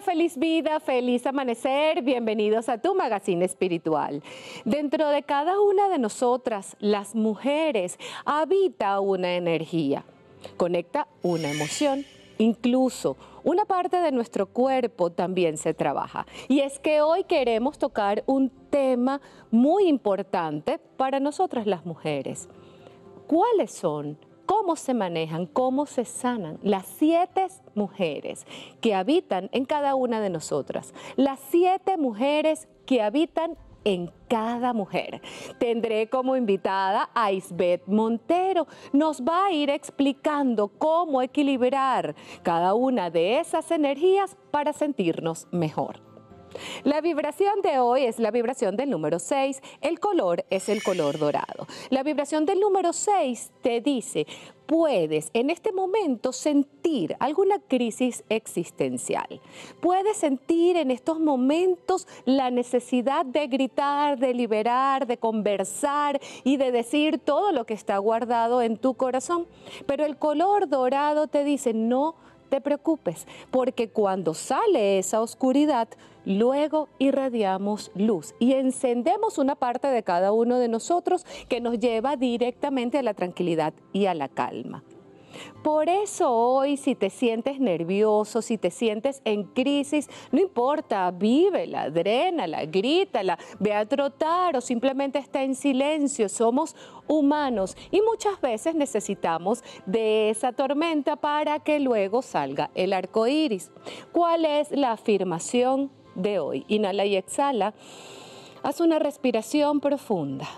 feliz vida, feliz amanecer, bienvenidos a tu magazine espiritual. Dentro de cada una de nosotras, las mujeres, habita una energía, conecta una emoción, incluso una parte de nuestro cuerpo también se trabaja. Y es que hoy queremos tocar un tema muy importante para nosotras las mujeres. ¿Cuáles son cómo se manejan, cómo se sanan las siete mujeres que habitan en cada una de nosotras, las siete mujeres que habitan en cada mujer. Tendré como invitada a Isbeth Montero. Nos va a ir explicando cómo equilibrar cada una de esas energías para sentirnos mejor. La vibración de hoy es la vibración del número 6, el color es el color dorado. La vibración del número 6 te dice, puedes en este momento sentir alguna crisis existencial. Puedes sentir en estos momentos la necesidad de gritar, de liberar, de conversar y de decir todo lo que está guardado en tu corazón. Pero el color dorado te dice, no te preocupes, porque cuando sale esa oscuridad, Luego irradiamos luz y encendemos una parte de cada uno de nosotros que nos lleva directamente a la tranquilidad y a la calma. Por eso hoy, si te sientes nervioso, si te sientes en crisis, no importa, vívela, drénala, grítala, ve a trotar o simplemente está en silencio. Somos humanos y muchas veces necesitamos de esa tormenta para que luego salga el arco iris. ¿Cuál es la afirmación? de hoy. Inhala y exhala. Haz una respiración profunda.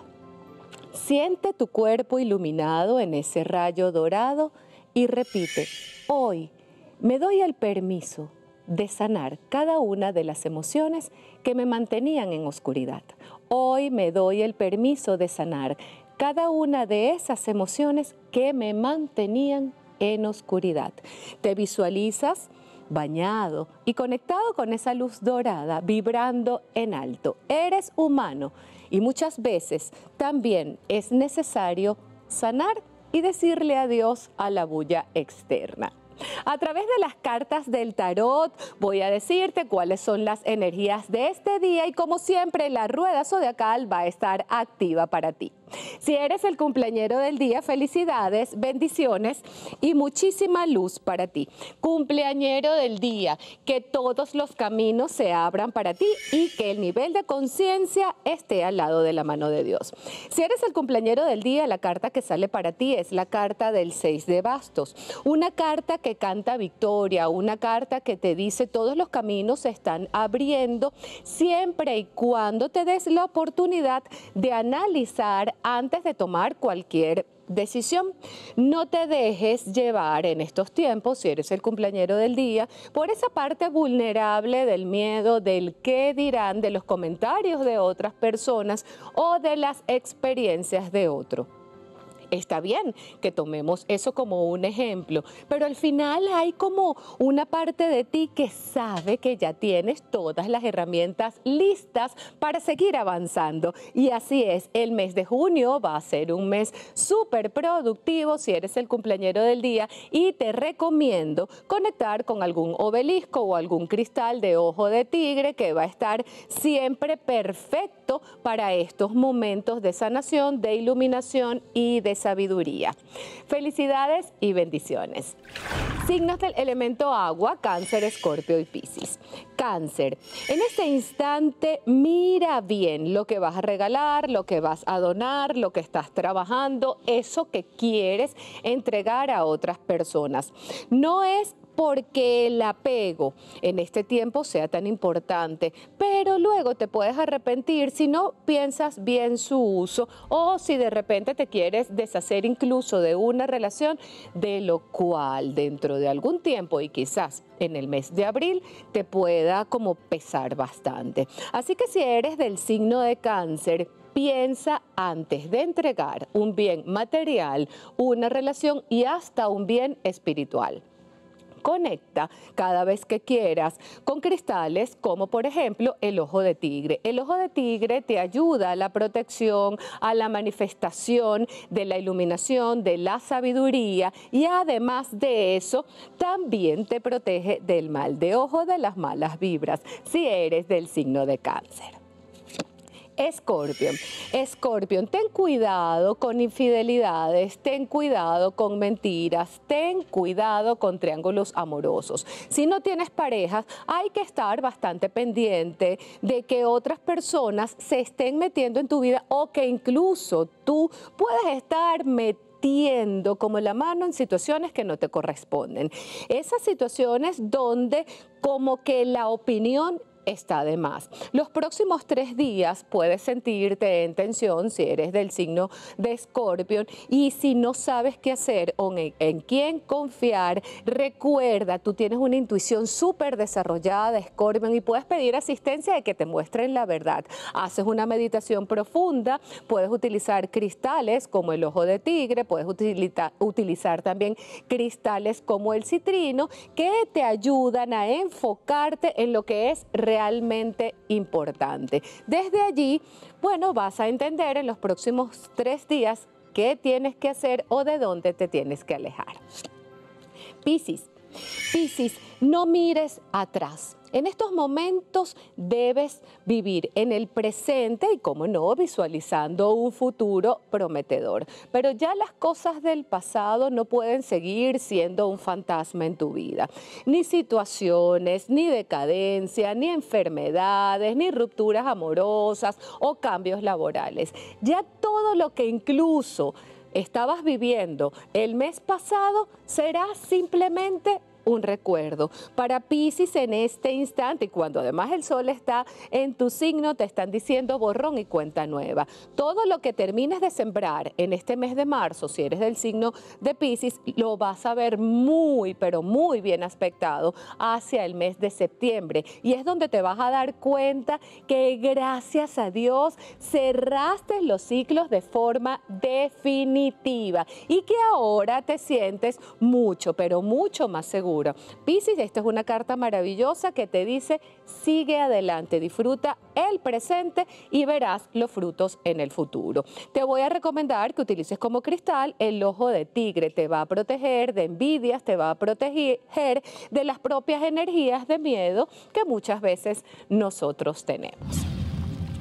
Siente tu cuerpo iluminado en ese rayo dorado y repite, hoy me doy el permiso de sanar cada una de las emociones que me mantenían en oscuridad. Hoy me doy el permiso de sanar cada una de esas emociones que me mantenían en oscuridad. Te visualizas bañado y conectado con esa luz dorada, vibrando en alto. Eres humano y muchas veces también es necesario sanar y decirle adiós a la bulla externa. A través de las cartas del tarot voy a decirte cuáles son las energías de este día y como siempre la rueda zodiacal va a estar activa para ti. Si eres el cumpleañero del día, felicidades, bendiciones y muchísima luz para ti. Cumpleañero del día, que todos los caminos se abran para ti y que el nivel de conciencia esté al lado de la mano de Dios. Si eres el cumpleañero del día, la carta que sale para ti es la carta del 6 de bastos, una carta que canta victoria, una carta que te dice todos los caminos se están abriendo siempre y cuando te des la oportunidad de analizar antes de tomar cualquier decisión. No te dejes llevar en estos tiempos, si eres el cumpleañero del día, por esa parte vulnerable del miedo, del qué dirán, de los comentarios de otras personas o de las experiencias de otro está bien que tomemos eso como un ejemplo, pero al final hay como una parte de ti que sabe que ya tienes todas las herramientas listas para seguir avanzando. Y así es, el mes de junio va a ser un mes súper productivo si eres el cumpleañero del día y te recomiendo conectar con algún obelisco o algún cristal de ojo de tigre que va a estar siempre perfecto para estos momentos de sanación, de iluminación y de sabiduría. Felicidades y bendiciones. Signos del elemento agua, cáncer, escorpio y piscis. Cáncer, en este instante mira bien lo que vas a regalar, lo que vas a donar, lo que estás trabajando, eso que quieres entregar a otras personas. No es porque el apego en este tiempo sea tan importante, pero luego te puedes arrepentir si no piensas bien su uso o si de repente te quieres deshacer incluso de una relación, de lo cual dentro de algún tiempo y quizás en el mes de abril te pueda como pesar bastante. Así que si eres del signo de cáncer, piensa antes de entregar un bien material, una relación y hasta un bien espiritual. Conecta cada vez que quieras con cristales como por ejemplo el ojo de tigre. El ojo de tigre te ayuda a la protección, a la manifestación de la iluminación, de la sabiduría y además de eso también te protege del mal de ojo, de las malas vibras, si eres del signo de cáncer. Escorpio, Escorpión, ten cuidado con infidelidades, ten cuidado con mentiras, ten cuidado con triángulos amorosos. Si no tienes parejas, hay que estar bastante pendiente de que otras personas se estén metiendo en tu vida o que incluso tú puedas estar metiendo como la mano en situaciones que no te corresponden. Esas situaciones donde como que la opinión está de más. Los próximos tres días puedes sentirte en tensión si eres del signo de Escorpión y si no sabes qué hacer o en, quién confiar, recuerda, tú tienes una intuición súper desarrollada de Escorpión y puedes pedir asistencia de que te muestren la verdad. Haces una meditación profunda, puedes utilizar cristales como el ojo de tigre, puedes utilizar también cristales como el citrino que te ayudan a enfocarte en lo que es realmente importante. Desde allí, bueno, vas a entender en los próximos tres días qué tienes que hacer o de dónde te tienes que alejar. Piscis, Piscis, no mires atrás. En estos momentos debes vivir en el presente y, como no, visualizando un futuro prometedor. Pero ya las cosas del pasado no pueden seguir siendo un fantasma en tu vida. Ni situaciones, ni decadencia, ni enfermedades, ni rupturas amorosas o cambios laborales. Ya todo lo que incluso estabas viviendo el mes pasado será simplemente un recuerdo. Para Pisces en este instante, y cuando además el sol está en tu signo, te están diciendo borrón y cuenta nueva. Todo lo que termines de sembrar en este mes de marzo, si eres del signo de Pisces, lo vas a ver muy, pero muy bien aspectado hacia el mes de septiembre. Y es donde te vas a dar cuenta que gracias a Dios cerraste los ciclos de forma definitiva y que ahora te sientes mucho, pero mucho más seguro Pisis, esta es una carta maravillosa que te dice, sigue adelante, disfruta el presente y verás los frutos en el futuro. Te voy a recomendar que utilices como cristal el ojo de tigre, te va a proteger de envidias, te va a proteger de las propias energías de miedo que muchas veces nosotros tenemos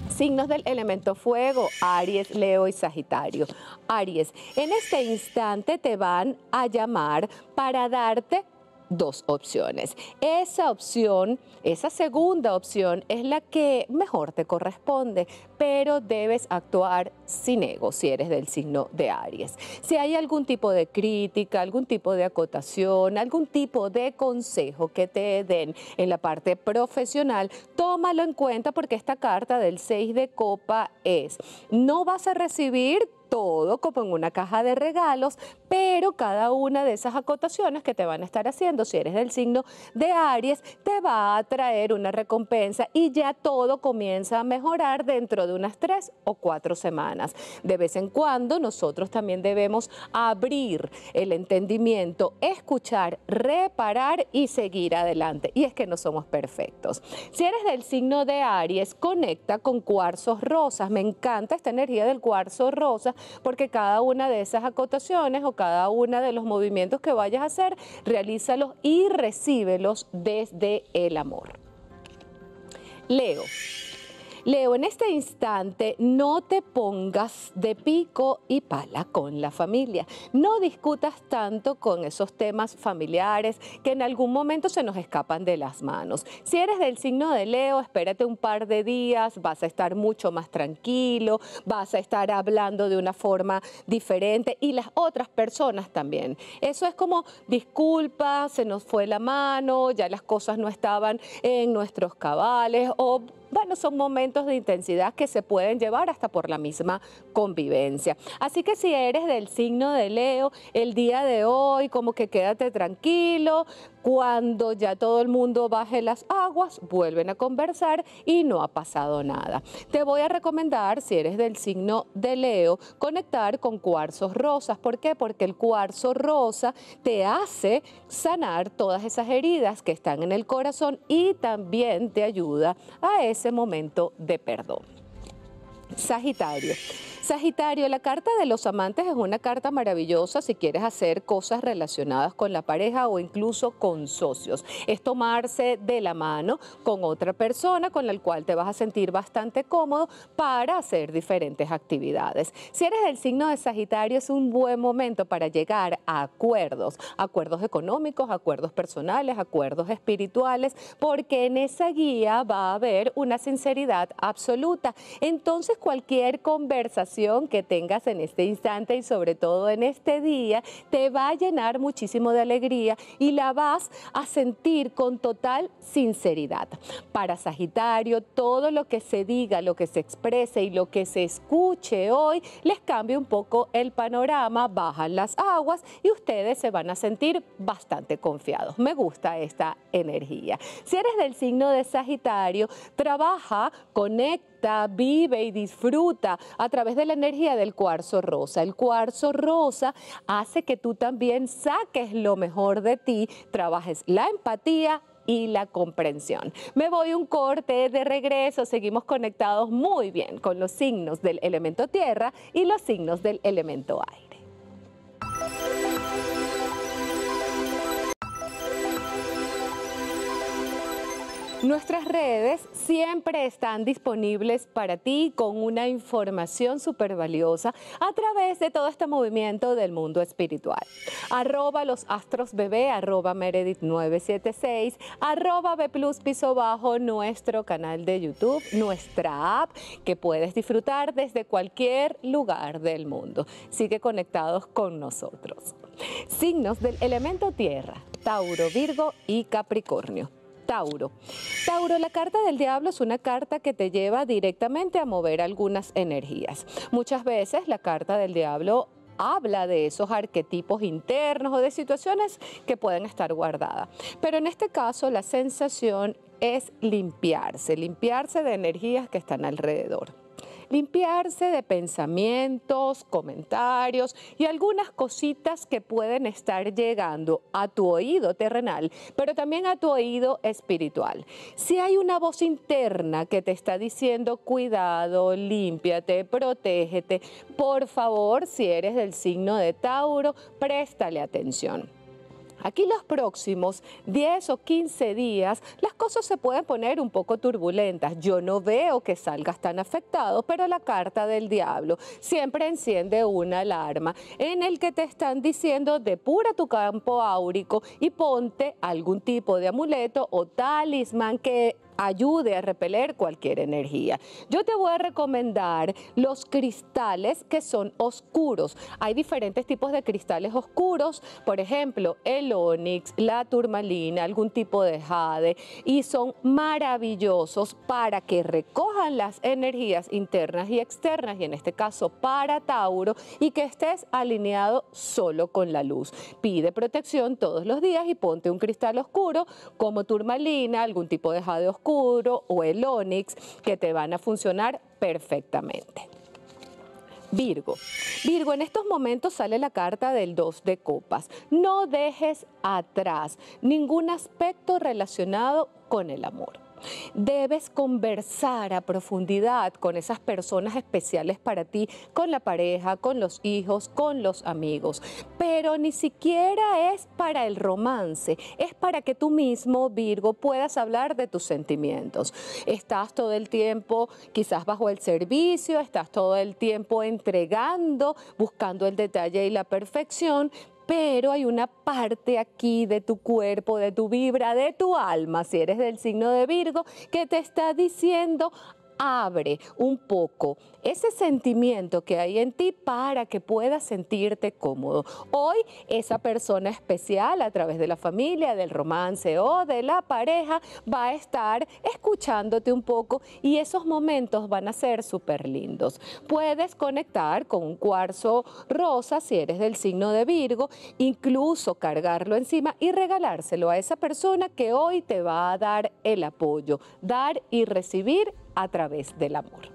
signos del elemento fuego, Aries, Leo y Sagitario. Aries, en este instante te van a llamar para darte dos opciones. Esa opción, esa segunda opción es la que mejor te corresponde, pero debes actuar sin ego si eres del signo de Aries. Si hay algún tipo de crítica, algún tipo de acotación, algún tipo de consejo que te den en la parte profesional, tómalo en cuenta porque esta carta del 6 de copa es, no vas a recibir todo como en una caja de regalos, pero cada una de esas acotaciones que te van a estar haciendo, si eres del signo de Aries, te va a traer una recompensa y ya todo comienza a mejorar dentro de unas tres o cuatro semanas. De vez en cuando nosotros también debemos abrir el entendimiento, escuchar, reparar y seguir adelante. Y es que no somos perfectos. Si eres del signo de Aries, conecta con cuarzos rosas. Me encanta esta energía del cuarzo rosa porque cada una de esas acotaciones o cada una de los movimientos que vayas a hacer, realízalos y recíbelos desde el amor. Leo. Leo, en este instante no te pongas de pico y pala con la familia. No discutas tanto con esos temas familiares que en algún momento se nos escapan de las manos. Si eres del signo de Leo, espérate un par de días, vas a estar mucho más tranquilo, vas a estar hablando de una forma diferente y las otras personas también. Eso es como disculpa, se nos fue la mano, ya las cosas no estaban en nuestros cabales o bueno, son momentos de intensidad que se pueden llevar hasta por la misma convivencia. Así que si eres del signo de Leo, el día de hoy, como que quédate tranquilo, cuando ya todo el mundo baje las aguas, vuelven a conversar y no ha pasado nada. Te voy a recomendar, si eres del signo de Leo, conectar con cuarzos rosas. ¿Por qué? Porque el cuarzo rosa te hace sanar todas esas heridas que están en el corazón y también te ayuda a eso ese momento de perdón. Sagitario. Sagitario, la carta de los amantes es una carta maravillosa si quieres hacer cosas relacionadas con la pareja o incluso con socios. Es tomarse de la mano con otra persona con la cual te vas a sentir bastante cómodo para hacer diferentes actividades. Si eres del signo de Sagitario es un buen momento para llegar a acuerdos, acuerdos económicos, acuerdos personales, acuerdos espirituales, porque en esa guía va a haber una sinceridad absoluta. Entonces, cualquier conversación que tengas en este instante y sobre todo en este día te va a llenar muchísimo de alegría y la vas a sentir con total sinceridad. Para Sagitario, todo lo que se diga, lo que se exprese y lo que se escuche hoy les cambia un poco el panorama, bajan las aguas y ustedes se van a sentir bastante confiados. Me gusta esta energía. Si eres del signo de Sagitario, trabaja, conecta, vive y disfruta a través de la energía del cuarzo rosa. El cuarzo rosa hace que tú también saques lo mejor de ti, trabajes la empatía y la comprensión. Me voy un corte de regreso, seguimos conectados muy bien con los signos del elemento tierra y los signos del elemento aire. Nuestras redes siempre están disponibles para ti con una información súper valiosa a través de todo este movimiento del mundo espiritual. Arroba los astros bebé, arroba Meredith 976, arroba B plus piso bajo nuestro canal de YouTube, nuestra app que puedes disfrutar desde cualquier lugar del mundo. Sigue conectados con nosotros. Signos del elemento tierra, Tauro, Virgo y Capricornio. Tauro. Tauro, la carta del diablo es una carta que te lleva directamente a mover algunas energías. Muchas veces la carta del diablo habla de esos arquetipos internos o de situaciones que pueden estar guardadas. Pero en este caso la sensación es limpiarse, limpiarse de energías que están alrededor limpiarse de pensamientos, comentarios y algunas cositas que pueden estar llegando a tu oído terrenal, pero también a tu oído espiritual. Si hay una voz interna que te está diciendo cuidado, límpiate, protégete, por favor, si eres del signo de Tauro, préstale atención. Aquí los próximos 10 o 15 días las cosas se pueden poner un poco turbulentas. Yo no veo que salgas tan afectado, pero la carta del diablo siempre enciende una alarma en el que te están diciendo depura tu campo áurico y ponte algún tipo de amuleto o talismán que ayude a repeler cualquier energía. Yo te voy a recomendar los cristales que son oscuros. Hay diferentes tipos de cristales oscuros, por ejemplo, el onix, la turmalina, algún tipo de jade, y son maravillosos para que recojan las energías internas y externas, y en este caso para Tauro, y que estés alineado solo con la luz. Pide protección todos los días y ponte un cristal oscuro como turmalina, algún tipo de jade oscuro o el onix que te van a funcionar perfectamente. Virgo. Virgo, en estos momentos sale la carta del 2 de copas. No dejes atrás ningún aspecto relacionado con el amor Debes conversar a profundidad con esas personas especiales para ti, con la pareja, con los hijos, con los amigos. Pero ni siquiera es para el romance, es para que tú mismo, Virgo, puedas hablar de tus sentimientos. Estás todo el tiempo quizás bajo el servicio, estás todo el tiempo entregando, buscando el detalle y la perfección, pero hay una parte aquí de tu cuerpo, de tu vibra, de tu alma, si eres del signo de Virgo, que te está diciendo abre un poco ese sentimiento que hay en ti para que puedas sentirte cómodo. Hoy esa persona especial a través de la familia, del romance o de la pareja va a estar escuchándote un poco y esos momentos van a ser súper lindos. Puedes conectar con un cuarzo rosa si eres del signo de Virgo, incluso cargarlo encima y regalárselo a esa persona que hoy te va a dar el apoyo. Dar y recibir a través del amor.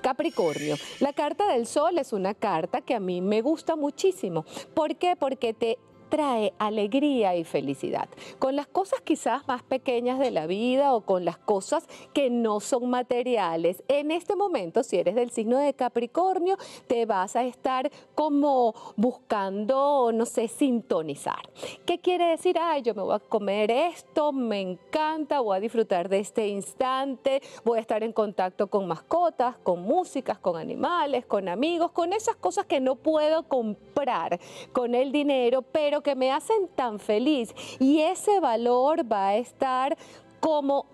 Capricornio, la carta del sol es una carta que a mí me gusta muchísimo. ¿Por qué? Porque te trae alegría y felicidad. Con las cosas quizás más pequeñas de la vida o con las cosas que no son materiales. En este momento, si eres del signo de Capricornio, te vas a estar como buscando, no sé, sintonizar. ¿Qué quiere decir? Ay, yo me voy a comer esto, me encanta, voy a disfrutar de este instante, voy a estar en contacto con mascotas, con músicas, con animales, con amigos, con esas cosas que no puedo comprar con el dinero, pero que me hacen tan feliz. Y ese valor va a estar como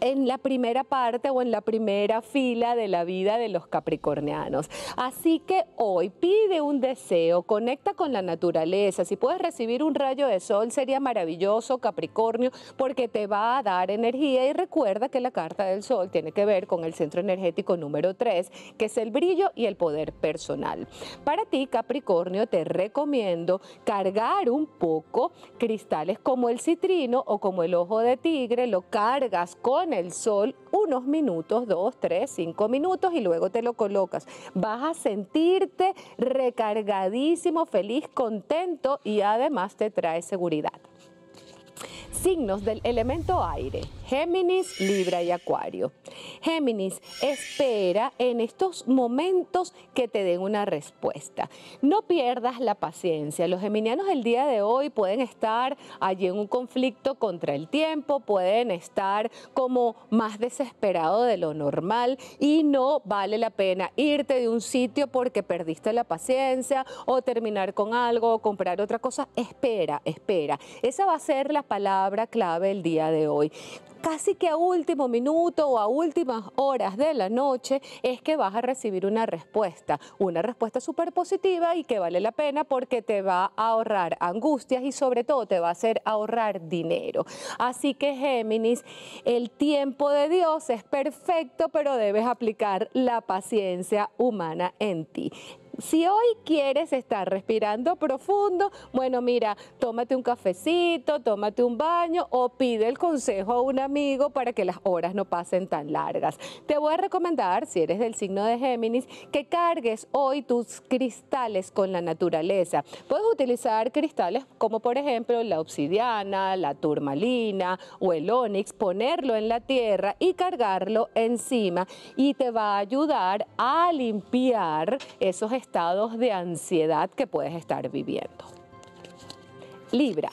en la primera parte o en la primera fila de la vida de los capricornianos. Así que hoy pide un deseo, conecta con la naturaleza. Si puedes recibir un rayo de sol sería maravilloso, Capricornio, porque te va a dar energía y recuerda que la carta del sol tiene que ver con el centro energético número 3, que es el brillo y el poder personal. Para ti, Capricornio, te recomiendo cargar un poco cristales como el citrino o como el ojo de tigre, lo cargas con el sol unos minutos, dos, tres, cinco minutos y luego te lo colocas. Vas a sentirte recargadísimo, feliz, contento y además te trae seguridad signos del elemento aire, Géminis, Libra y Acuario. Géminis, espera en estos momentos que te den una respuesta. No pierdas la paciencia. Los geminianos el día de hoy pueden estar allí en un conflicto contra el tiempo, pueden estar como más desesperado de lo normal y no vale la pena irte de un sitio porque perdiste la paciencia o terminar con algo o comprar otra cosa. Espera, espera. Esa va a ser la palabra clave el día de hoy casi que a último minuto o a últimas horas de la noche es que vas a recibir una respuesta, una respuesta súper positiva y que vale la pena porque te va a ahorrar angustias y sobre todo te va a hacer ahorrar dinero. Así que Géminis, el tiempo de Dios es perfecto, pero debes aplicar la paciencia humana en ti. Si hoy quieres estar respirando profundo, bueno, mira, tómate un cafecito, tómate un baño o pide el consejo a un amigo para que las horas no pasen tan largas. Te voy a recomendar, si eres del signo de Géminis, que cargues hoy tus cristales con la naturaleza. Puedes utilizar cristales como por ejemplo la obsidiana, la turmalina o el onix, ponerlo en la tierra y cargarlo encima y te va a ayudar a limpiar esos estados de ansiedad que puedes estar viviendo. Libra.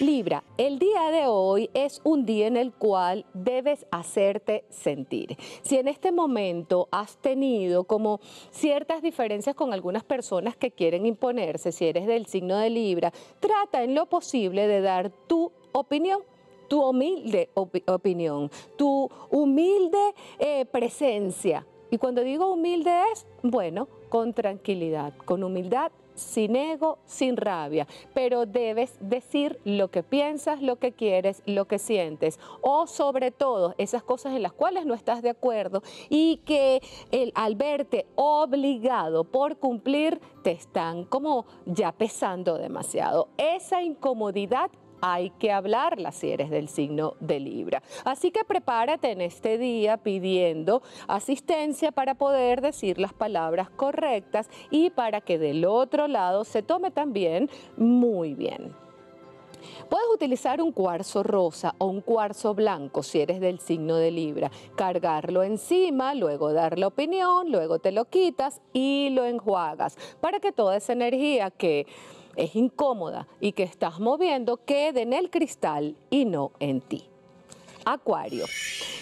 Libra, el día de hoy es un día en el cual debes hacerte sentir. Si en este momento has tenido como ciertas diferencias con algunas personas que quieren imponerse, si eres del signo de Libra, trata en lo posible de dar tu opinión tu humilde opinión, tu humilde eh, presencia. Y cuando digo humilde es, bueno, con tranquilidad, con humildad, sin ego, sin rabia, pero debes decir lo que piensas, lo que quieres, lo que sientes, o sobre todo esas cosas en las cuales no estás de acuerdo y que el, al verte obligado por cumplir te están como ya pesando demasiado. Esa incomodidad hay que hablarla si eres del signo de Libra. Así que prepárate en este día pidiendo asistencia para poder decir las palabras correctas y para que del otro lado se tome también muy bien. Puedes utilizar un cuarzo rosa o un cuarzo blanco si eres del signo de Libra, cargarlo encima, luego dar la opinión, luego te lo quitas y lo enjuagas para que toda esa energía que es incómoda y que estás moviendo quede en el cristal y no en ti. Acuario.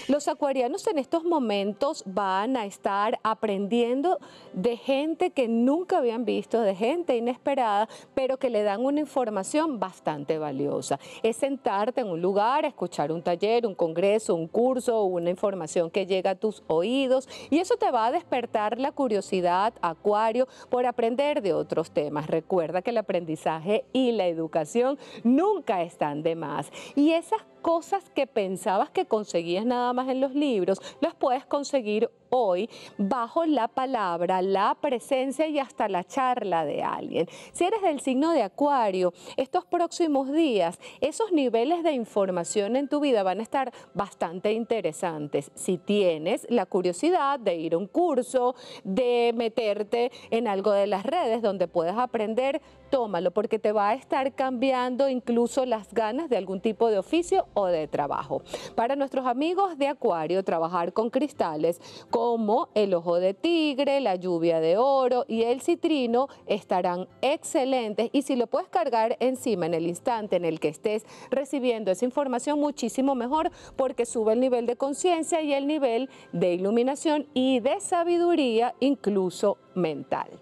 Los acuarianos en estos momentos van a estar aprendiendo de gente que nunca habían visto, de gente inesperada, pero que le dan una información bastante valiosa. Es sentarte en un lugar, escuchar un taller, un congreso, un curso, una información que llega a tus oídos y eso te va a despertar la curiosidad, acuario, por aprender de otros temas. Recuerda que el aprendizaje y la educación nunca están de más. Y esas cosas que pensabas que conseguías nada más en los libros, las puedes conseguir hoy bajo la palabra, la presencia y hasta la charla de alguien. Si eres del signo de Acuario, estos próximos días, esos niveles de información en tu vida van a estar bastante interesantes. Si tienes la curiosidad de ir a un curso, de meterte en algo de las redes donde puedes aprender tómalo porque te va a estar cambiando incluso las ganas de algún tipo de oficio o de trabajo. Para nuestros amigos de Acuario, trabajar con cristales como el ojo de tigre, la lluvia de oro y el citrino estarán excelentes y si lo puedes cargar encima en el instante en el que estés recibiendo esa información muchísimo mejor porque sube el nivel de conciencia y el nivel de iluminación y de sabiduría incluso mental.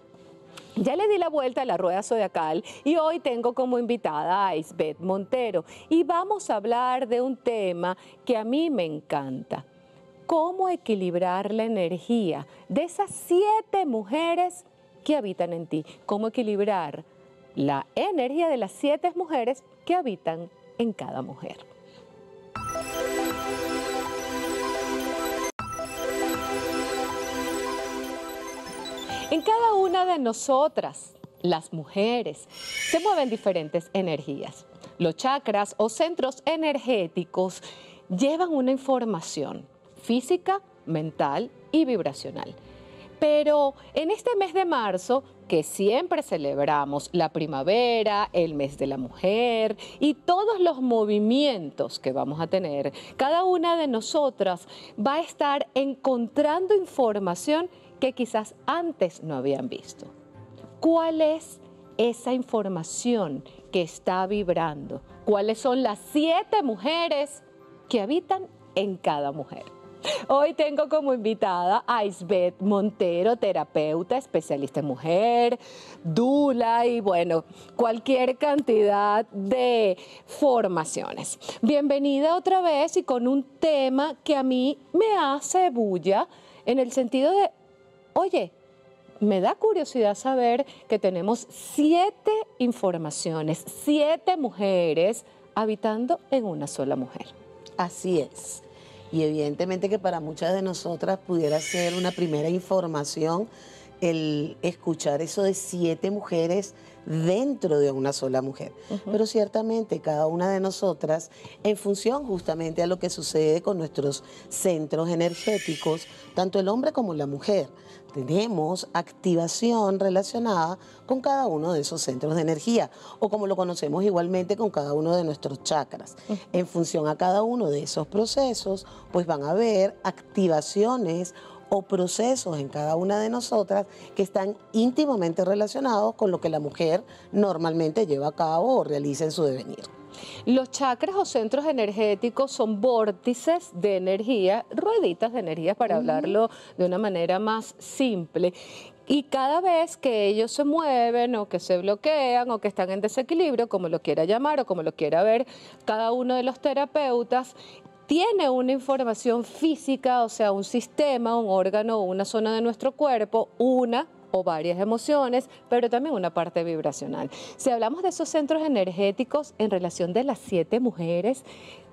Ya le di la vuelta a la rueda zodiacal y hoy tengo como invitada a Isbeth Montero y vamos a hablar de un tema que a mí me encanta. Cómo equilibrar la energía de esas siete mujeres que habitan en ti. Cómo equilibrar la energía de las siete mujeres que habitan en cada mujer. En cada una de nosotras, las mujeres, se mueven diferentes energías. Los chakras o centros energéticos llevan una información física, mental y vibracional. Pero en este mes de marzo, que siempre celebramos la primavera, el mes de la mujer y todos los movimientos que vamos a tener, cada una de nosotras va a estar encontrando información que quizás antes no habían visto. ¿Cuál es esa información que está vibrando? ¿Cuáles son las siete mujeres que habitan en cada mujer? Hoy tengo como invitada a Isbeth Montero, terapeuta, especialista en mujer, dula y bueno, cualquier cantidad de formaciones. Bienvenida otra vez y con un tema que a mí me hace bulla en el sentido de oye, me da curiosidad saber que tenemos siete informaciones, siete mujeres habitando en una sola mujer. Así es. Y evidentemente que para muchas de nosotras pudiera ser una primera información el escuchar eso de siete mujeres dentro de una sola mujer. Pero ciertamente cada una de nosotras, en función justamente a lo que sucede con nuestros centros energéticos, tanto el hombre como la mujer, tenemos activación relacionada con cada uno de esos centros de energía o como lo conocemos igualmente con cada uno de nuestros chakras. En función a cada uno de esos procesos, pues van a haber activaciones o procesos en cada una de nosotras que están íntimamente relacionados con lo que la mujer normalmente lleva a cabo o realiza en su devenir. Los chakras o centros energéticos son vórtices de energía, rueditas de energía para hablarlo de una manera más simple, y cada vez que ellos se mueven o que se bloquean o que están en desequilibrio, como lo quiera llamar o como lo quiera ver cada uno de los terapeutas, tiene una información física, o sea, un sistema, un órgano, una zona de nuestro cuerpo, una o varias emociones, pero también una parte vibracional. Si hablamos de esos centros energéticos en relación de las siete mujeres,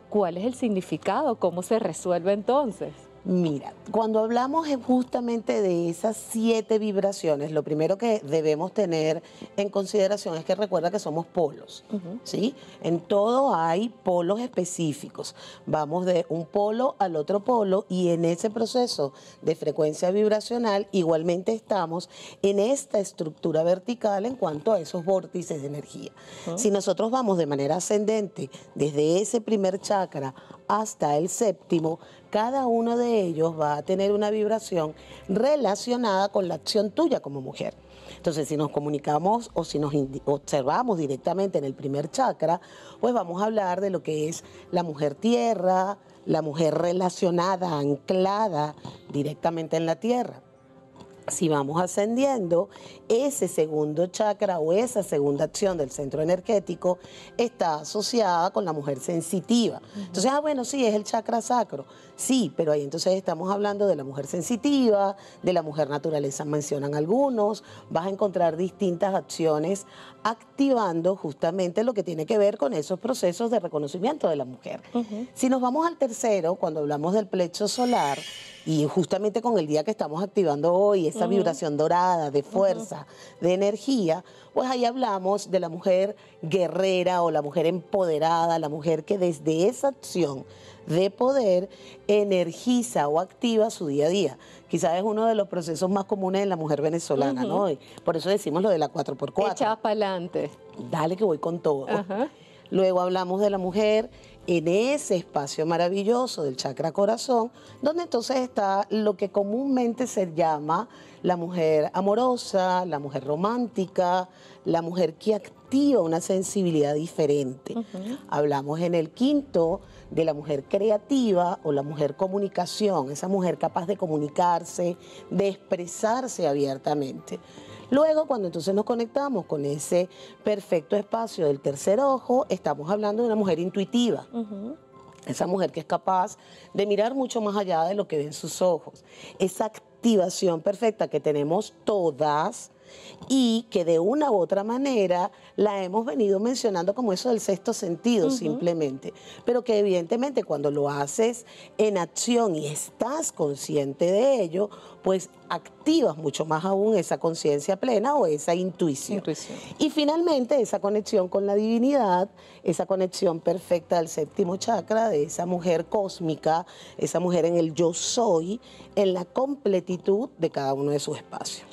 ¿cuál es el significado? ¿Cómo se resuelve entonces? Mira, cuando hablamos justamente de esas siete vibraciones, lo primero que debemos tener en consideración es que recuerda que somos polos, En todo hay polos específicos. Vamos de un polo al otro polo y en ese proceso de frecuencia vibracional igualmente estamos en esta estructura vertical en cuanto a esos vórtices de energía. Si nosotros vamos de manera ascendente desde ese primer chakra hasta el séptimo, cada uno de ellos va a tener una vibración relacionada con la acción tuya como mujer. Entonces, si nos comunicamos o si nos observamos directamente en el primer chakra, pues vamos a hablar de lo que es la mujer tierra, la mujer relacionada, anclada directamente en la tierra si vamos ascendiendo, ese segundo chakra o esa segunda acción del centro energético está asociada con la mujer sensitiva. Entonces, ah, bueno, sí, es el chakra sacro. Sí, pero ahí entonces estamos hablando de la mujer sensitiva, de la mujer naturaleza, mencionan algunos. Vas a encontrar distintas acciones activando justamente lo que tiene que ver con esos procesos de reconocimiento de la mujer. Si nos vamos al tercero, cuando hablamos del plecho solar, y justamente con el día que estamos activando hoy, esa vibración dorada de fuerza, de energía, pues ahí hablamos de la mujer guerrera o la mujer empoderada, la mujer que desde esa acción de poder energiza o activa su día a día. Quizás es uno de los procesos más comunes en la mujer venezolana, ¿no? por eso decimos lo de la 4x4. Echa para adelante. Dale que voy con todo. Luego hablamos de la mujer en ese espacio maravilloso del chakra corazón, donde entonces está lo que comúnmente se llama la mujer amorosa, la mujer romántica, la mujer que activa una sensibilidad diferente. Hablamos en el quinto de la mujer creativa o la mujer comunicación, esa mujer capaz de comunicarse, de expresarse abiertamente. Luego, cuando entonces nos conectamos con ese perfecto espacio del tercer ojo, estamos hablando de una mujer intuitiva. Esa mujer que es capaz de mirar mucho más allá de lo que ven sus ojos. Esa activación perfecta que tenemos todas y que de una u otra manera la hemos venido mencionando como eso del sexto sentido simplemente, pero que evidentemente cuando lo haces en acción y estás consciente de ello, pues activas mucho más aún esa conciencia plena o esa intuición. intuición. Y finalmente esa conexión con la divinidad, esa conexión perfecta del séptimo chakra, de esa mujer cósmica, esa mujer en el yo soy, en la completitud de cada uno de sus espacios.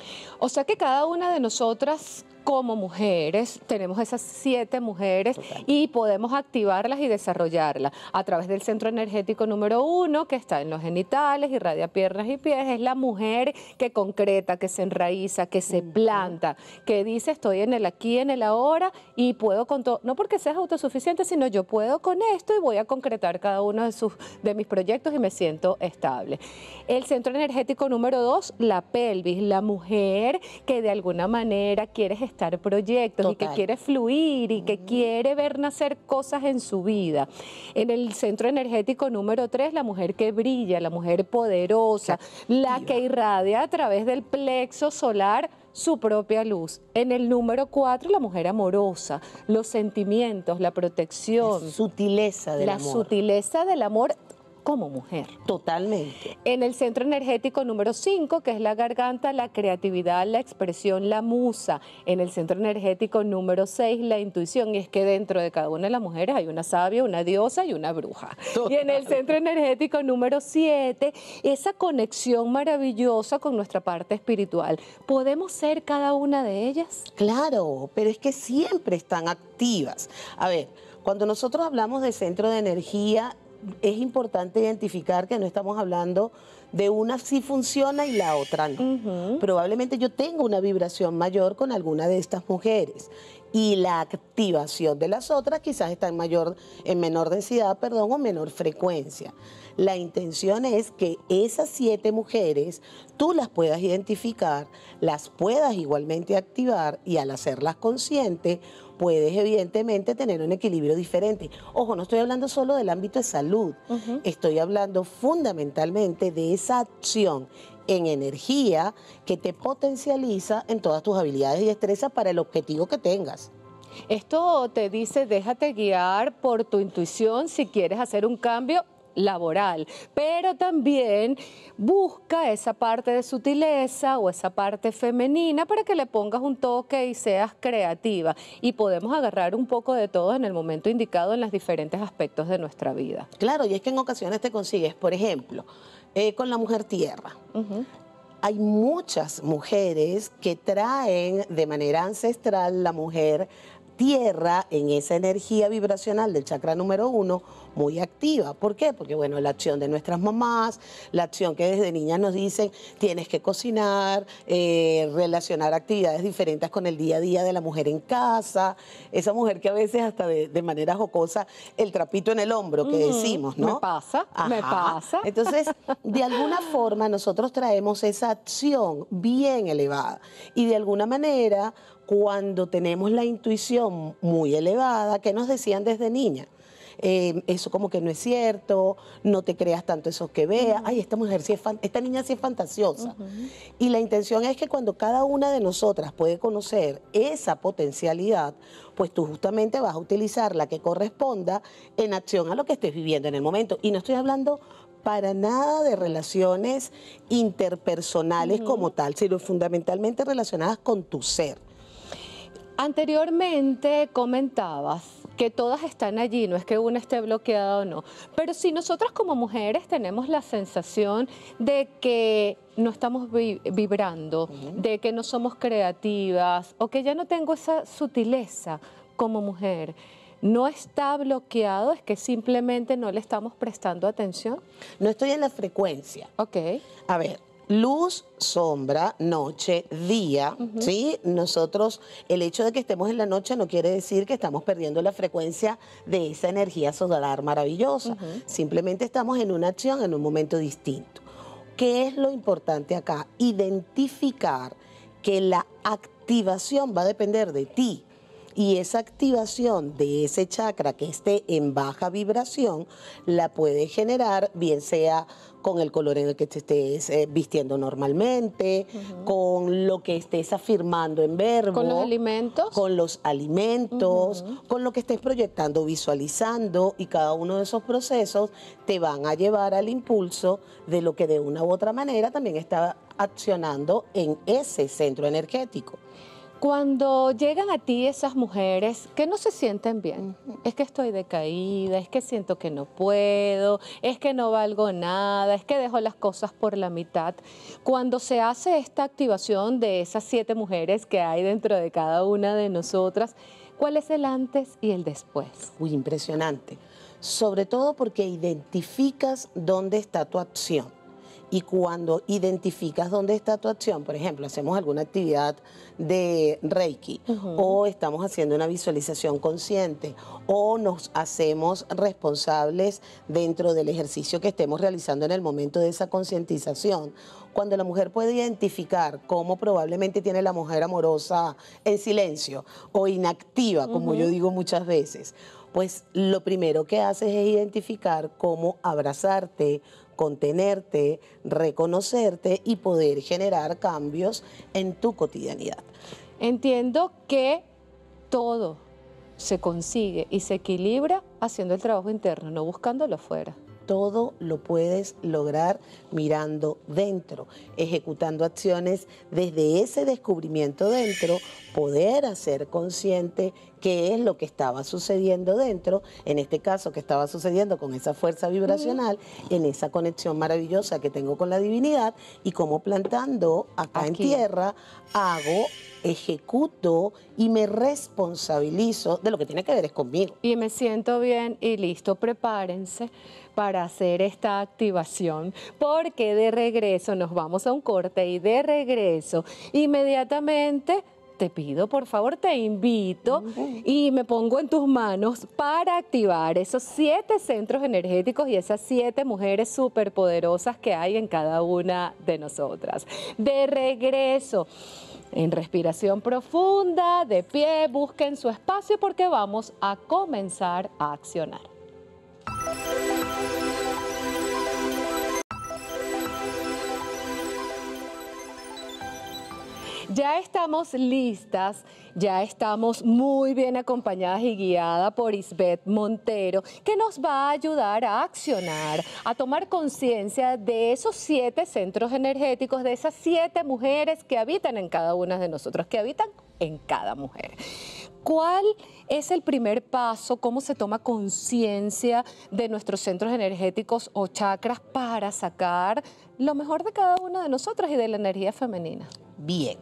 O sea que cada una de nosotras como mujeres, tenemos esas siete mujeres y podemos activarlas y desarrollarlas a través del centro energético número uno que está en los genitales, irradia piernas y pies, es la mujer que concreta, que se enraiza, que se planta, que dice estoy en el aquí, en el ahora y puedo con todo, no porque seas autosuficiente, sino yo puedo con esto y voy a concretar cada uno de, sus, de mis proyectos y me siento estable. El centro energético número dos, la pelvis, la mujer que de alguna manera quiere gestionar proyectos y que quiere fluir y que quiere ver nacer cosas en su vida. En el centro energético número 3, la mujer que brilla, la mujer poderosa, la que irradia a través del plexo solar su propia luz. En el número 4, la mujer amorosa, los sentimientos, la protección. La sutileza del amor. La sutileza del amor como mujer. Totalmente. En el centro energético número 5, que es la garganta, la creatividad, la expresión, la musa. En el centro energético número 6, la intuición. Y es que dentro de cada una de las mujeres hay una sabia, una diosa y una bruja. Y en el centro energético número 7, esa conexión maravillosa con nuestra parte espiritual. ¿Podemos ser cada una de ellas? Claro, pero es que siempre están activas. A ver, cuando nosotros hablamos de centro de energía, es importante identificar que no estamos hablando de una si funciona y la otra no. Probablemente yo tenga una vibración mayor con alguna de estas mujeres y la activación de las otras quizás está en mayor en menor densidad, perdón, o menor frecuencia. La intención es que esas siete mujeres tú las puedas identificar, las puedas igualmente activar y al hacerlas conscientes, puedes evidentemente tener un equilibrio diferente. Ojo, no estoy hablando solo del ámbito de salud, estoy hablando fundamentalmente de esa acción en energía que te potencializa en todas tus habilidades y destrezas para el objetivo que tengas. Esto te dice, déjate guiar por tu intuición si quieres hacer un cambio laboral, pero también busca esa parte de sutileza o esa parte femenina para que le pongas un toque y seas creativa. Y podemos agarrar un poco de todo en el momento indicado en los diferentes aspectos de nuestra vida. Claro, y es que en ocasiones te consigues, por ejemplo, eh, con la mujer tierra. hay muchas mujeres que traen de manera ancestral la mujer tierra en esa energía vibracional del chakra número uno muy activa. ¿Por qué? Porque, bueno, la acción de nuestras mamás, la acción que desde niñas nos dicen, tienes que cocinar, eh, relacionar actividades diferentes con el día a día de la mujer en casa, esa mujer que a veces hasta de, manera jocosa, el trapito en el hombro que decimos, ¿no? Me pasa, me pasa. Entonces, de alguna forma nosotros traemos esa acción bien elevada y de alguna manera cuando tenemos la intuición muy elevada, que nos decían desde niña? Em, eso como que no es cierto, no te creas tanto eso que veas, ay, esta mujer es esta niña sí es fantasiosa. Y la intención es que cuando cada una de nosotras puede conocer esa potencialidad, pues tú justamente vas a utilizar la que corresponda en acción a lo que estés viviendo en el momento. Y no estoy hablando para nada de relaciones interpersonales como tal, sino fundamentalmente relacionadas con tu ser. Anteriormente comentabas que todas están allí, no es que una esté bloqueada o no. Pero si nosotras como mujeres tenemos la sensación de que no estamos vibrando, de que no somos creativas o que ya no tengo esa sutileza como mujer, no está bloqueado, es que simplemente no le estamos prestando atención. No estoy en la frecuencia. Ok. A ver, luz, sombra, noche, día, ¿sí? Nosotros, el hecho de que estemos en la noche no quiere decir que estamos perdiendo la frecuencia de esa energía solar maravillosa. Simplemente estamos en una acción en un momento distinto. ¿Qué es lo importante acá? Identificar que la activación va a depender de ti y esa activación de ese chakra que esté en baja vibración la puede generar, bien sea con el color en el que te estés eh, vistiendo normalmente, con lo que estés afirmando en verbo. Con los alimentos. Con los alimentos, con lo que estés proyectando, visualizando, y cada uno de esos procesos te van a llevar al impulso de lo que de una u otra manera también está accionando en ese centro energético. Cuando llegan a ti esas mujeres que no se sienten bien, es que estoy decaída, es que siento que no puedo, es que no valgo nada, es que dejo las cosas por la mitad, cuando se hace esta activación de esas siete mujeres que hay dentro de cada una de nosotras, ¿cuál es el antes y el después? Muy impresionante. Sobre todo porque identificas dónde está tu acción y cuando identificas dónde está tu acción, por ejemplo, hacemos alguna actividad de Reiki o estamos haciendo una visualización consciente o nos hacemos responsables dentro del ejercicio que estemos realizando en el momento de esa concientización. Cuando la mujer puede identificar cómo probablemente tiene la mujer amorosa en silencio o inactiva, como yo digo muchas veces, pues lo primero que haces es identificar cómo abrazarte, contenerte, reconocerte y poder generar cambios en tu cotidianidad. Entiendo que todo se consigue y se equilibra haciendo el trabajo interno, no buscándolo afuera todo lo puedes lograr mirando dentro, ejecutando acciones desde ese descubrimiento dentro, poder hacer consciente qué es lo que estaba sucediendo dentro, en este caso que estaba sucediendo con esa fuerza vibracional, en esa conexión maravillosa que tengo con la divinidad y cómo plantando acá en tierra hago ejecuto y me responsabilizo de lo que tiene que ver es conmigo. Y me siento bien y listo, prepárense para hacer esta activación, porque de regreso nos vamos a un corte y de regreso inmediatamente te pido, por favor, te invito y me pongo en tus manos para activar esos siete centros energéticos y esas siete mujeres superpoderosas que hay en cada una de nosotras. De regreso. En respiración profunda, de pie, busquen su espacio porque vamos a comenzar a accionar. Ya estamos listas, ya estamos muy bien acompañadas y guiadas por Isbeth Montero, que nos va a ayudar a accionar, a tomar conciencia de esos siete centros energéticos, de esas siete mujeres que habitan en cada una de nosotros, que habitan en cada mujer. ¿Cuál es el primer paso? ¿Cómo se toma conciencia de nuestros centros energéticos o chakras para sacar lo mejor de cada una de nosotras y de la energía femenina? Bien,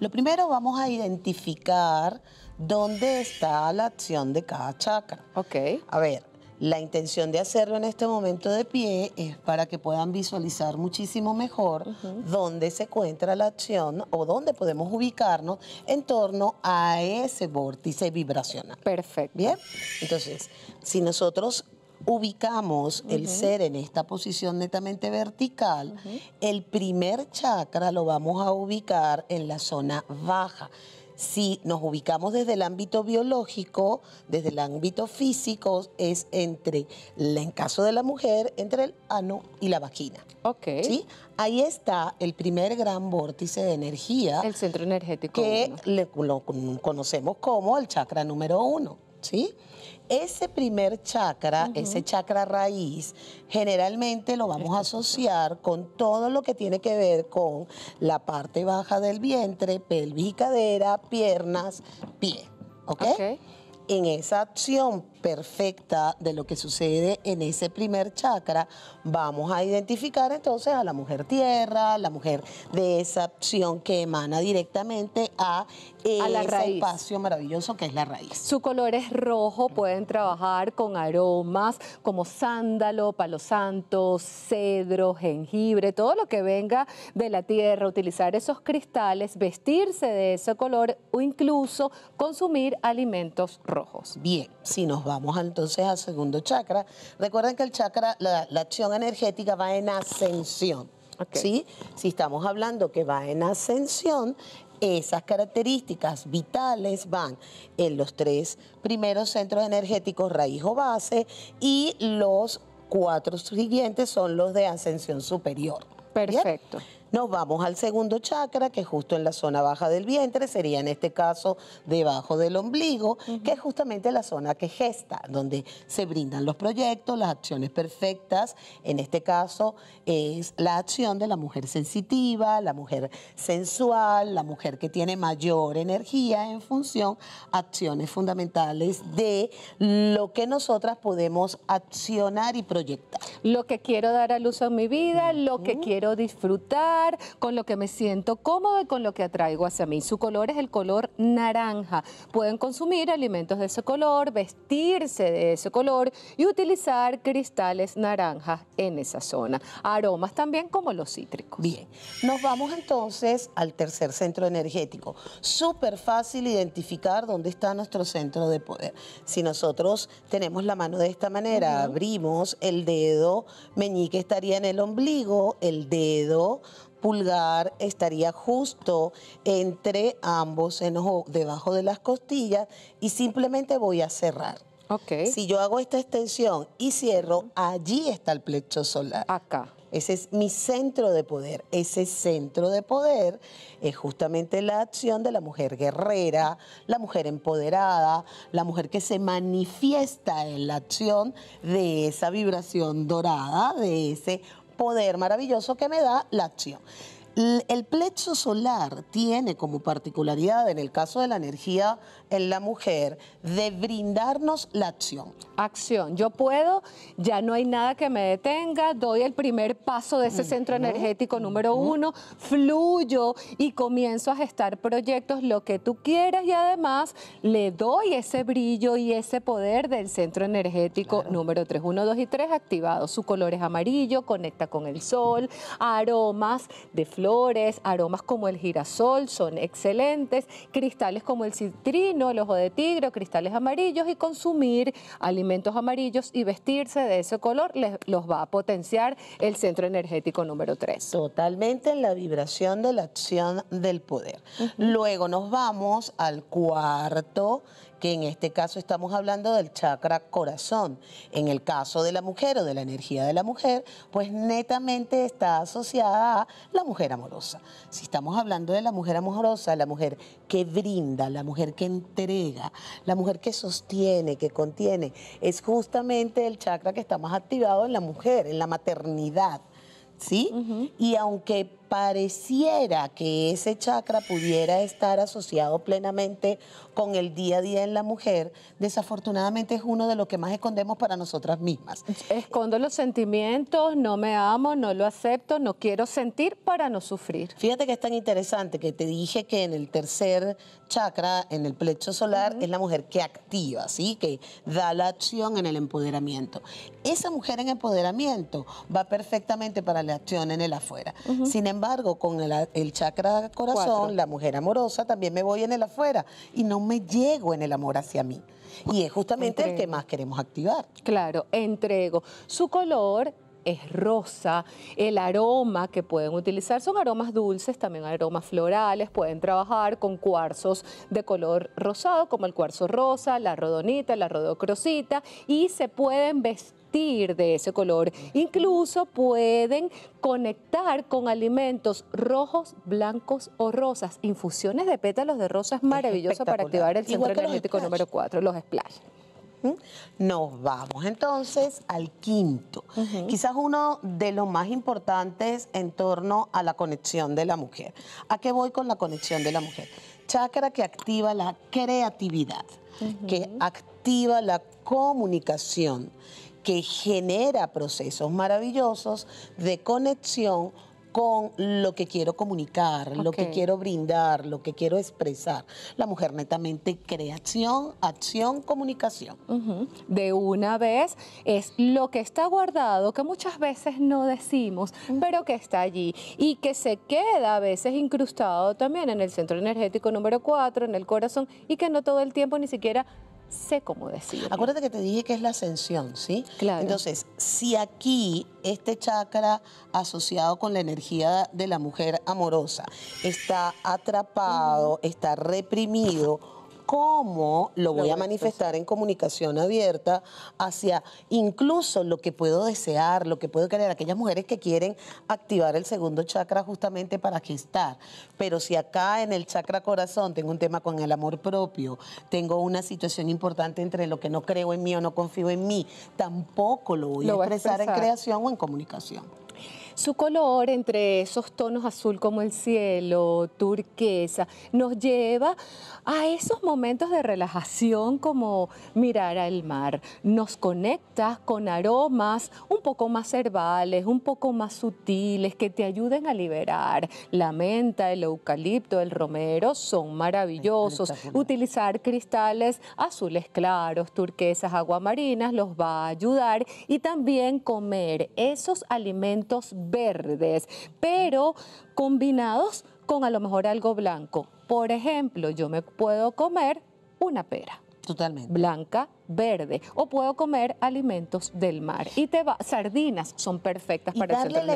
lo primero vamos a identificar dónde está la acción de cada chakra. Ok. A ver, la intención de hacerlo en este momento de pie es para que puedan visualizar muchísimo mejor dónde se encuentra la acción o dónde podemos ubicarnos en torno a ese vórtice vibracional. Perfecto. Bien, entonces, si nosotros ubicamos el ser en esta posición netamente vertical, el primer chakra lo vamos a ubicar en la zona baja si nos ubicamos desde el ámbito biológico, desde el ámbito físico, es entre, en caso de la mujer, entre el ano y la vagina. Ok. Ahí está el primer gran vórtice de energía. El centro energético. Que conocemos como el chakra número uno. ¿sí? Ese primer chakra, ese chakra raíz, generalmente lo vamos a asociar con todo lo que tiene que ver con la parte baja del vientre, pelvis cadera, piernas, pie. ¿Ok? En esa acción perfecta de lo que sucede en ese primer chakra, vamos a identificar entonces a la mujer tierra, la mujer de esa opción que emana directamente a, ese espacio maravilloso que es la raíz. Su color es rojo, pueden trabajar con aromas como sándalo, palo santo, cedro, jengibre, todo lo que venga de la tierra, utilizar esos cristales, vestirse de ese color o incluso consumir alimentos rojos. Bien, si nos va vamos entonces al segundo chakra. Recuerden que el chakra, la, acción energética va en ascensión. Si estamos hablando que va en ascensión, esas características vitales van en los tres primeros centros energéticos, raíz o base, y los cuatro siguientes son los de ascensión superior. Perfecto. Nos vamos al segundo chakra, que justo en la zona baja del vientre, sería en este caso debajo del ombligo, que es justamente la zona que gesta, donde se brindan los proyectos, las acciones perfectas. En este caso es la acción de la mujer sensitiva, la mujer sensual, la mujer que tiene mayor energía en función acciones fundamentales de lo que nosotras podemos accionar y proyectar. Lo que quiero dar a luz en mi vida, lo que quiero disfrutar con lo que me siento cómodo y con lo que atraigo hacia mí. Su color es el color naranja. Pueden consumir alimentos de ese color, vestirse de ese color y utilizar cristales naranjas en esa zona. Aromas también como los cítricos. Bien, nos vamos entonces al tercer centro energético. Súper fácil identificar dónde está nuestro centro de poder. Si nosotros tenemos la mano de esta manera, abrimos el dedo, meñique estaría en el ombligo, el dedo pulgar estaría justo entre ambos, debajo de las costillas, y simplemente voy a cerrar. Si yo hago esta extensión y cierro, allí está el plecho solar. Acá. Ese es mi centro de poder. Ese centro de poder es justamente la acción de la mujer guerrera, la mujer empoderada, la mujer que se manifiesta en la acción de esa vibración dorada, de ese poder maravilloso que me da la acción. El plexo solar tiene como particularidad, en el caso de la energía en la mujer de brindarnos la acción. Acción, yo puedo, ya no hay nada que me detenga, doy el primer paso de ese centro energético número uno, fluyo y comienzo a gestar proyectos, lo que tú quieras y además le doy ese brillo y ese poder del centro energético número 3, Uno, dos y tres activado. Su color es amarillo, conecta con el sol, aromas de flores, aromas como el girasol son excelentes, cristales como el citrino, el ojo de tigre, cristales amarillos y consumir alimentos amarillos y vestirse de ese color los va a potenciar el centro energético número 3. Totalmente en la vibración de la acción del poder. Luego nos vamos al cuarto que en este caso estamos hablando del chakra corazón. En el caso de la mujer o de la energía de la mujer, pues netamente está asociada a la mujer amorosa. Si estamos hablando de la mujer amorosa, la mujer que brinda, la mujer que entrega, la mujer que sostiene, que contiene, es justamente el chakra que está más activado en la mujer, en la maternidad. ¿Sí? Y aunque pareciera que ese chakra pudiera estar asociado plenamente con el día a día en la mujer, desafortunadamente es uno de los que más escondemos para nosotras mismas. Escondo los sentimientos, no me amo, no lo acepto, no quiero sentir para no sufrir. Fíjate que es tan interesante que te dije que en el tercer chakra, en el plecho solar, es la mujer que activa, ¿sí? que da la acción en el empoderamiento. Esa mujer en empoderamiento va perfectamente para la acción en el afuera. Sin embargo, con el, chakra corazón, la mujer amorosa, también me voy en el afuera y no me llego en el amor hacia mí. Y es justamente el que más queremos activar. Claro, entrego. Su color es rosa, el aroma que pueden utilizar son aromas dulces, también aromas florales, pueden trabajar con cuarzos de color rosado como el cuarzo rosa, la rodonita, la rodocrosita y se pueden vestir de ese color. Incluso pueden conectar con alimentos rojos, blancos o rosas. Infusiones de pétalos de rosas maravillosas para activar el centro energético número 4, los splash. Nos vamos entonces al quinto, quizás uno de los más importantes en torno a la conexión de la mujer. ¿A qué voy con la conexión de la mujer? Chakra que activa la creatividad, que activa la comunicación, que genera procesos maravillosos de conexión con lo que quiero comunicar, lo que quiero brindar, lo que quiero expresar. La mujer netamente creación, acción, comunicación. De una vez es lo que está guardado, que muchas veces no decimos, mm. pero que está allí y que se queda a veces incrustado también en el centro energético número 4, en el corazón, y que no todo el tiempo ni siquiera sé cómo decir Acuérdate que te dije que es la ascensión, ¿sí? Claro. Entonces, si aquí este chakra asociado con la energía de la mujer amorosa está atrapado, está reprimido, cómo lo voy a manifestar en comunicación abierta hacia incluso lo que puedo desear, lo que puedo querer, aquellas mujeres que quieren activar el segundo chakra justamente para gestar. Pero si acá en el chakra corazón tengo un tema con el amor propio, tengo una situación importante entre lo que no creo en mí o no confío en mí, tampoco lo voy, a expresar en creación o en comunicación. Su color entre esos tonos azul como el cielo, turquesa, nos lleva a esos momentos de relajación como mirar al mar. Nos conecta con aromas un poco más herbales, un poco más sutiles, que te ayuden a liberar. La menta, el eucalipto, el romero son maravillosos. Utilizar cristales azules claros, turquesas, aguamarinas los va a ayudar y también comer esos alimentos verdes, pero combinados con a lo mejor algo blanco. Por ejemplo, yo me puedo comer una pera. Totalmente. Blanca verde o puedo comer alimentos del mar. Y te va, sardinas son perfectas para darle la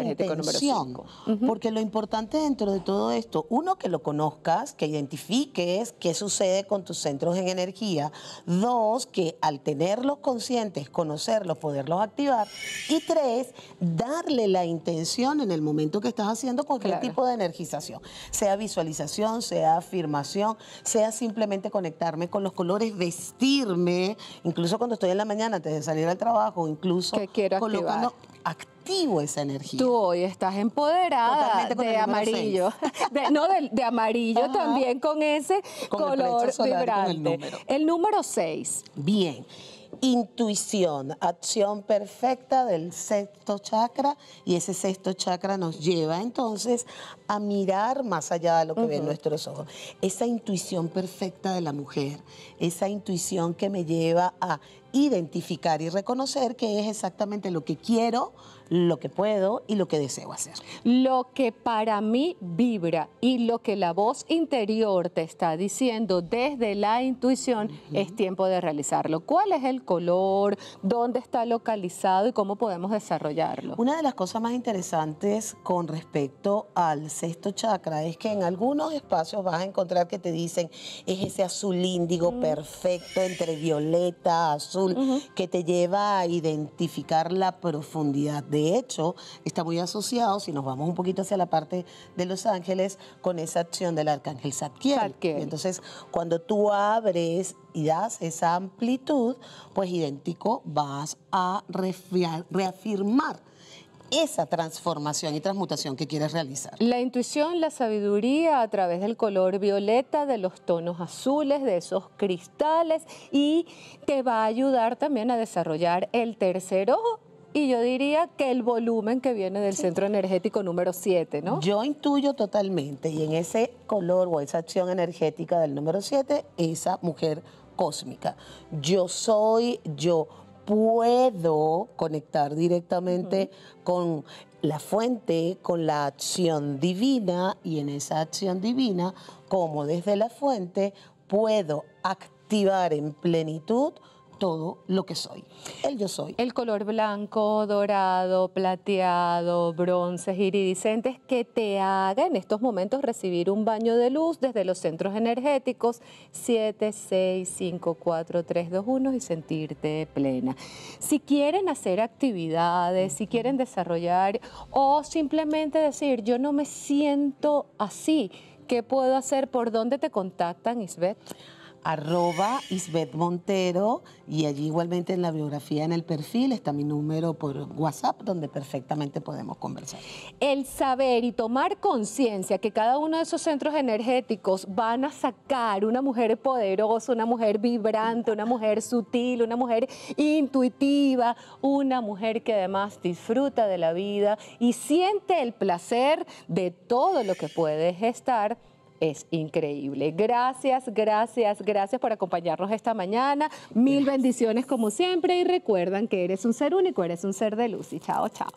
centro Porque lo importante dentro de todo esto, uno que lo conozcas, que identifiques qué sucede con tus centros en energía, dos, que al tenerlos conscientes, conocerlos, poderlos activar, y tres, darle la intención en el momento que estás haciendo cualquier tipo de energización, sea visualización, sea afirmación, sea simplemente conectarme con los colores, vestirme, incluso cuando estoy en la mañana antes de salir al trabajo, incluso colocando activo esa energía. Tú hoy estás empoderada de amarillo. no, de, amarillo también con ese color vibrante. el número 6. Bien intuición, acción perfecta del sexto chakra y ese sexto chakra nos lleva entonces a mirar más allá de lo que ven nuestros ojos. Esa intuición perfecta de la mujer, esa intuición que me lleva a identificar y reconocer que es exactamente lo que quiero, lo que puedo y lo que deseo hacer. Lo que para mí vibra y lo que la voz interior te está diciendo desde la intuición es tiempo de realizarlo. ¿Cuál es el color? ¿Dónde está localizado y cómo podemos desarrollarlo? Una de las cosas más interesantes con respecto al sexto chakra es que en algunos espacios vas a encontrar que te dicen es ese azul índigo perfecto entre violeta, azul, que te lleva a identificar la profundidad de de hecho, está muy asociado, si nos vamos un poquito hacia la parte de Los Ángeles, con esa acción del arcángel Zadkiel. Entonces, cuando tú abres y das esa amplitud, pues idéntico vas a reafirmar esa transformación y transmutación que quieres realizar. La intuición, la sabiduría a través del color violeta, de los tonos azules, de esos cristales y te va a ayudar también a desarrollar el tercer ojo y yo diría que el volumen que viene del centro energético número 7, ¿no? Yo intuyo totalmente y en ese color o esa acción energética del número 7, esa mujer cósmica. Yo soy, yo puedo conectar directamente con la fuente, con la acción divina y en esa acción divina, como desde la fuente, puedo activar en plenitud todo lo que soy. El yo soy. El color blanco, dorado, plateado, bronce, iridiscentes, que te haga en estos momentos recibir un baño de luz desde los centros energéticos 7, 5, 3, 1 y sentirte plena. Si quieren hacer actividades, si quieren desarrollar o simplemente decir, yo no me siento así, ¿qué puedo hacer? ¿Por dónde te contactan, Isbeth? arroba Isbeth Montero y allí igualmente en la biografía, en el perfil, está mi número por WhatsApp donde perfectamente podemos conversar. El saber y tomar conciencia que cada uno de esos centros energéticos van a sacar una mujer poderosa, una mujer vibrante, una mujer sutil, una mujer intuitiva, una mujer que además disfruta de la vida y siente el placer de todo lo que puede gestar es increíble. Gracias, gracias, gracias por acompañarnos esta mañana. Mil bendiciones como siempre y recuerdan que eres un ser único, eres un ser de luz y chao, chao.